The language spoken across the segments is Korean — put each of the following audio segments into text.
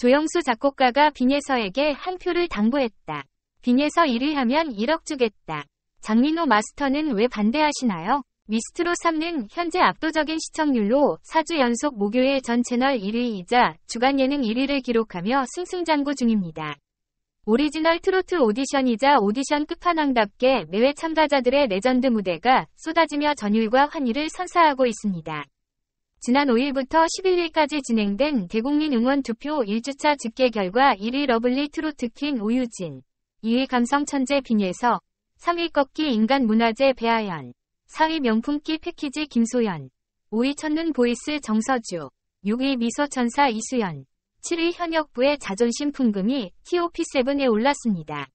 조영수 작곡가가 빈에서에게한 표를 당부했다. 빈에서 1위 하면 1억 주겠다. 장민호 마스터는 왜 반대하시나요? 미스트로 3는 현재 압도적인 시청률로 4주 연속 목요일 전 채널 1위이자 주간 예능 1위를 기록하며 승승장구 중입니다. 오리지널 트로트 오디션이자 오디션 끝판왕답게 매회 참가자들의 레전드 무대가 쏟아지며 전율과 환희를 선사하고 있습니다. 지난 5일부터 11일까지 진행된 대국민 응원 투표 1주차 집계 결과 1위 러블리 트로트퀸 오유진, 2위 감성천재 빈예서, 3위 꺾기 인간문화재 배아연, 4위 명품기 패키지 김소연, 5위 첫눈 보이스 정서주, 6위 미소천사 이수연, 7위 현역부의 자존심 풍금이 TOP7에 올랐습니다.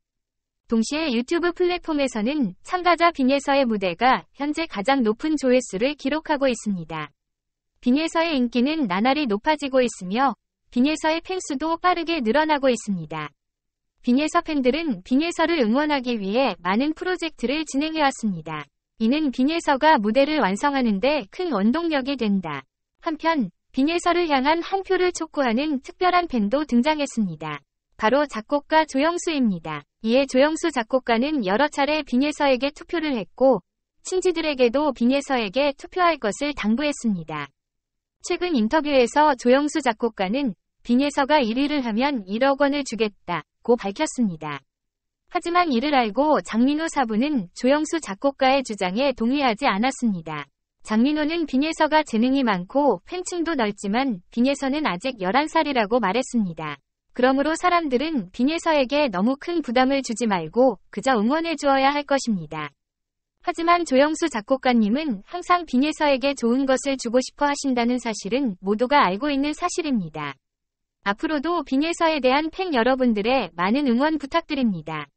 동시에 유튜브 플랫폼에서는 참가자 빈예서의 무대가 현재 가장 높은 조회수를 기록하고 있습니다. 빙해서의 인기는 나날이 높아지고 있으며 빙해서의 팬수도 빠르게 늘어나고 있습니다. 빙해서 팬들은 빙해서를 응원하기 위해 많은 프로젝트를 진행해왔습니다. 이는 빙해서가 무대를 완성하는데 큰 원동력이 된다. 한편 빙해서를 향한 한 표를 촉구하는 특별한 팬도 등장했습니다. 바로 작곡가 조영수입니다. 이에 조영수 작곡가는 여러 차례 빙해서에게 투표를 했고 친지들에게도 빙해서에게 투표할 것을 당부했습니다. 최근 인터뷰에서 조영수 작곡가는 빙에서가 1위를 하면 1억 원을 주겠다고 밝혔습니다. 하지만 이를 알고 장민호 사부는 조영수 작곡가의 주장에 동의하지 않았습니다. 장민호는 빙에서가 재능이 많고 팬층도 넓지만 빙에서는 아직 11살이라고 말했습니다. 그러므로 사람들은 빙에서에게 너무 큰 부담을 주지 말고 그저 응원해 주어야 할 것입니다. 하지만 조영수 작곡가님은 항상 빙에서에게 좋은 것을 주고 싶어 하신다는 사실은 모두가 알고 있는 사실입니다. 앞으로도 빙에서에 대한 팬 여러분들의 많은 응원 부탁드립니다.